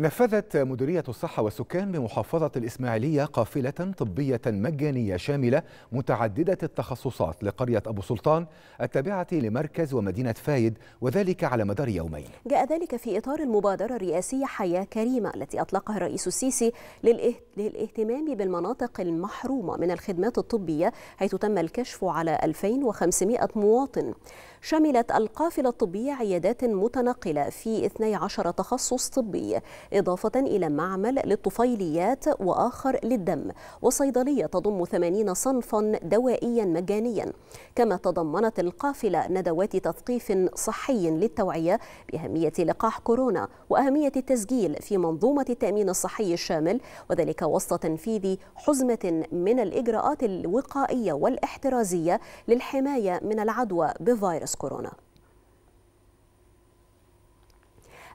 نفذت مديرية الصحة والسكان بمحافظة الإسماعيلية قافلة طبية مجانية شاملة متعددة التخصصات لقرية أبو سلطان التابعة لمركز ومدينة فايد وذلك على مدار يومين جاء ذلك في إطار المبادرة الرئاسية حياة كريمة التي أطلقها الرئيس السيسي للاهتمام بالمناطق المحرومة من الخدمات الطبية حيث تم الكشف على 2500 مواطن شملت القافلة الطبية عيادات متنقلة في 12 تخصص طبي إضافة إلى معمل للطفيليات وآخر للدم وصيدلية تضم 80 صنفا دوائيا مجانيا كما تضمنت القافلة ندوات تثقيف صحي للتوعية بأهمية لقاح كورونا وأهمية التسجيل في منظومة التأمين الصحي الشامل وذلك وسط تنفيذ حزمة من الإجراءات الوقائية والاحترازية للحماية من العدوى بفيروس كورونا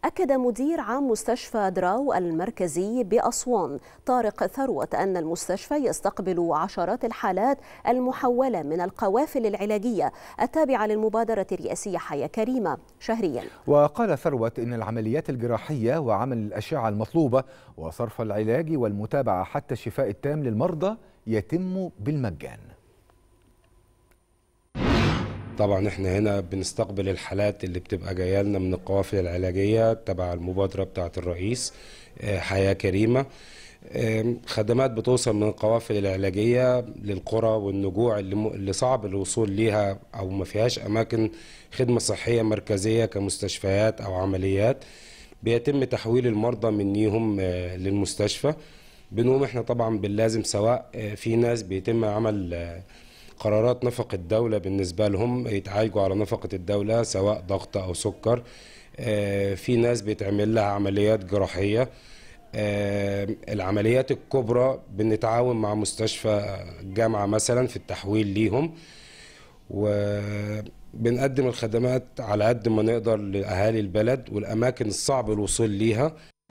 أكد مدير عام مستشفى دراو المركزي بأسوان طارق ثروة أن المستشفى يستقبل عشرات الحالات المحولة من القوافل العلاجية التابعة للمبادرة الرئاسية حياة كريمة شهريا وقال ثروة إن العمليات الجراحية وعمل الأشعة المطلوبة وصرف العلاج والمتابعة حتى الشفاء التام للمرضى يتم بالمجان طبعا احنا هنا بنستقبل الحالات اللي بتبقى جايه لنا من القوافل العلاجيه تبع المبادره بتاعه الرئيس آه، حياه كريمه خدمات بتوصل من القوافل العلاجيه للقرى والنجوع اللي صعب الوصول ليها او ما فيهاش اماكن خدمه صحيه مركزيه كمستشفيات او عمليات بيتم تحويل المرضى منيهم آه، للمستشفى بنقوم احنا طبعا باللازم سواء آه، في ناس بيتم عمل قرارات نفق الدولة بالنسبة لهم يتعالجوا على نفقة الدولة سواء ضغط أو سكر آه، في ناس بيتعمل لها عمليات جراحية آه، العمليات الكبرى بنتعاون مع مستشفى الجامعة مثلا في التحويل ليهم وبنقدم الخدمات على قد ما نقدر لأهالي البلد والأماكن الصعب الوصول ليها